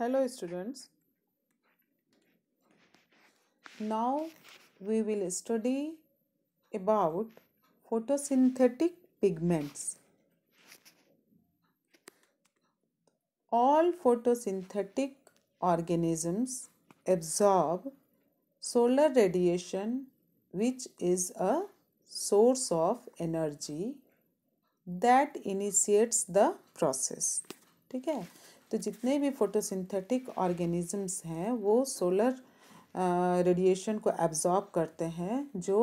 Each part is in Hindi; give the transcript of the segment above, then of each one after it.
Hello students. Now we will study about photosynthetic pigments. All photosynthetic organisms absorb solar radiation which is a source of energy that initiates the process. Okay. तो जितने भी फोटोसिंथेटिक ऑर्गेनिजम्स हैं वो सोलर रेडिएशन को एब्जॉर्ब करते हैं जो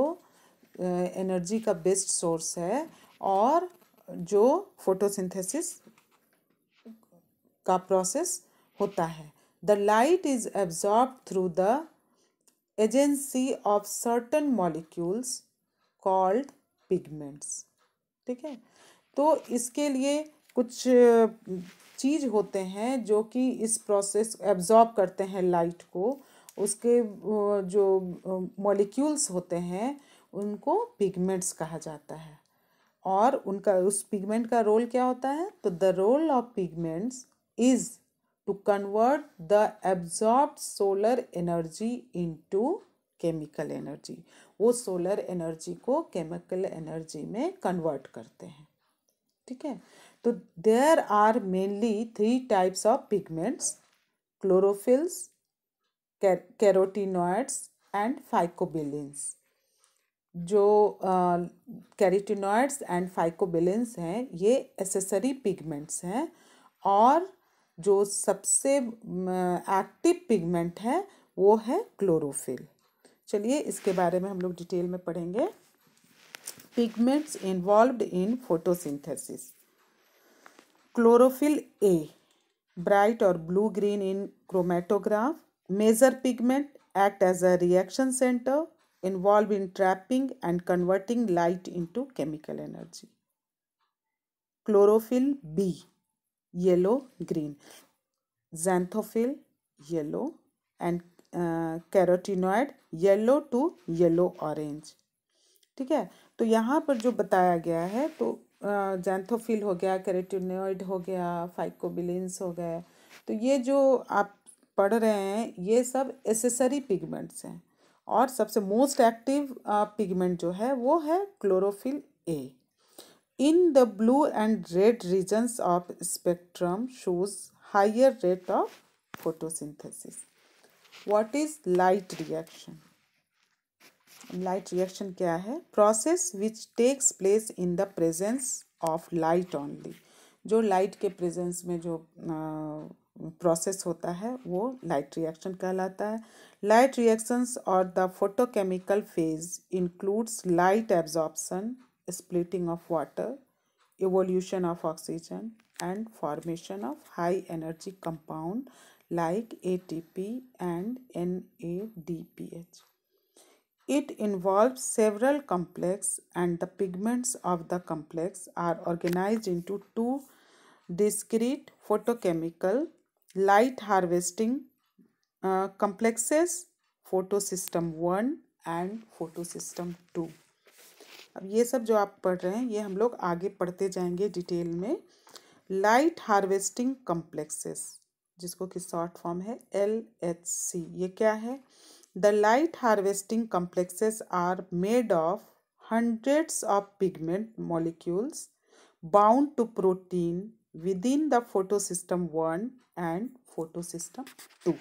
एनर्जी का बेस्ट सोर्स है और जो फोटोसिंथेसिस का प्रोसेस होता है the light is absorb through the agency of certain molecules called pigments ठीक है तो इसके लिए कुछ चीज़ होते हैं जो कि इस प्रोसेस एब्जॉर्ब करते हैं लाइट को उसके जो मॉलिक्यूल्स होते हैं उनको पिगमेंट्स कहा जाता है और उनका उस पिगमेंट का रोल क्या होता है तो the role of pigments is to convert the absorb solar energy into chemical energy वो सोलर एनर्जी को केमिकल एनर्जी में कन्वर्ट करते हैं ठीक है तो there are mainly three types of pigments chlorophylls carotenoids and phycobilins जो कैरिटिनॉइड्स एंड फाइकोबिलिन्स हैं ये एसेसरी पिगमेंट्स हैं और जो सबसे एक्टिव पिगमेंट है वो है क्लोरोफिल चलिए इसके बारे में हम लोग डिटेल में पढ़ेंगे pigments involved in photosynthesis. Chlorophyll A, bright or blue green in chromatograph, major pigment act as a reaction center involved in trapping and converting light into chemical energy. Chlorophyll B, yellow green, xanthophyll yellow and uh, carotenoid yellow to yellow orange ठीक है तो यहाँ पर जो बताया गया है तो जैंथोफिल हो गया कैरेटिनोइड हो गया फाइकोबिलिन्स हो गया तो ये जो आप पढ़ रहे हैं ये सब एसेसरी पिगमेंट्स हैं और सबसे मोस्ट एक्टिव पिगमेंट जो है वो है chlorophyll a in the blue and red regions of spectrum shows higher rate of photosynthesis what is light reaction light reaction क्या है process which takes place in the presence of light only जो लाइट के प्रेजेंस में जो प्रोसेस होता है वो लाइट रिएक्शन कहलाता है लाइट रिएक्शंस और the photochemical phase includes light absorption and formation of high energy compound like A T P and N A D P H It involves several complexes and the pigments of the complex are organized into two discrete photochemical light harvesting uh, complexes photosystem one and photosystem two अब ये सब जो आप पढ़ रहे हैं ये हम लोग आगे पढ़ते जाएंगे डिटेल में लाइट हार्वेस्टिंग कम्प्लेक्सेस जिसको कि शॉर्ट फॉर्म है एल एच सी ये क्या है the The light harvesting complexes are of of hundreds of pigment molecules bound to the photosystem one and photosystem two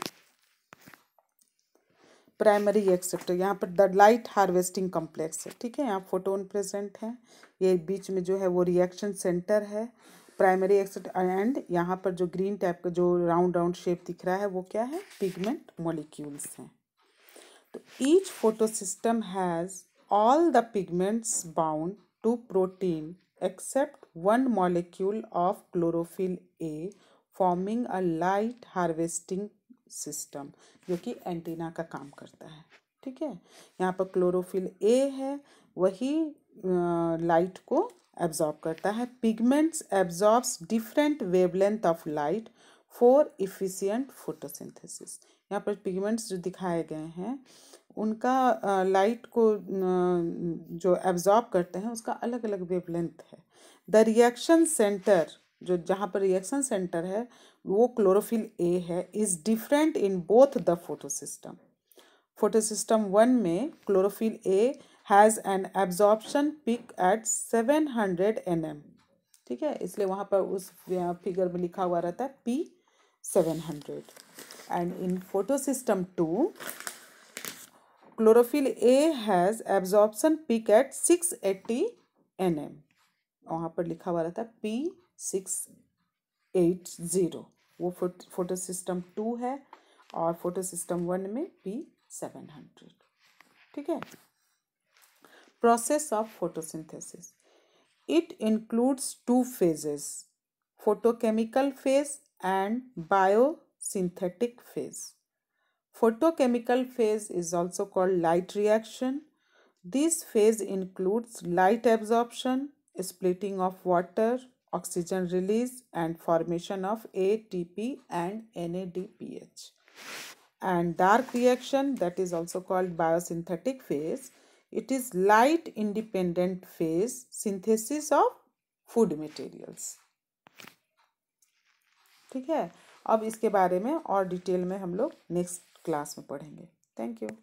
primary acceptor यहाँ पर द लाइट हार्वेस्टिंग कॉम्प्लेक्स है ठीक है यहाँ फोटोन प्रेजेंट है ये बीच में जो है वो रिएक्शन सेंटर है प्राइमरी एक्सेप्टर एंड यहाँ पर जो ग्रीन टाइप का जो राउंड राउंड शेप दिख रहा है वो क्या है पिगमेंट मॉलिक्यूल्स हैं तो each photosystem has all the pigments bound to protein except one molecule of chlorophyll a forming a light harvesting system जो कि एंटीना का काम करता है ठीक है यहाँ पर क्लोरोफिल ए है वही लाइट को एब्जॉर्ब करता है pigments absorbs different wavelength of light for efficient photosynthesis यहाँ पर पिगमेंट्स जो दिखाए गए हैं उनका लाइट को जो एब्जॉर्ब करते हैं उसका अलग अलग वेवलेंथ है द रिएक्शन सेंटर जो जहाँ पर रिएक्शन सेंटर है वो क्लोरोफिल ए है is different in both the photosystem photosystem one में chlorophyll a has an absorption peak at seven hundred N M ठीक है इसलिए वहाँ पर उस फिगर में लिखा हुआ रहता है P 700 and in photosystem 2 chlorophyll A has absorption peak at 680 nm वहाँ पर लिखा हुआ रहता पी सिक्स एट ज़ीरो वो फोटो सिस्टम टू है और फोटो सिस्टम वन में पी सेवन हंड्रेड ठीक है process of photosynthesis it includes two phases photochemical phase and biosynthetic phase. Photochemical phase is also called light reaction. This phase includes light absorption, splitting of water, oxygen release and formation of ATP and NADPH. And dark reaction that is also called biosynthetic phase. It is light independent phase synthesis of food materials. ठीक है अब इसके बारे में और डिटेल में हम लोग नेक्स्ट क्लास में पढ़ेंगे थैंक यू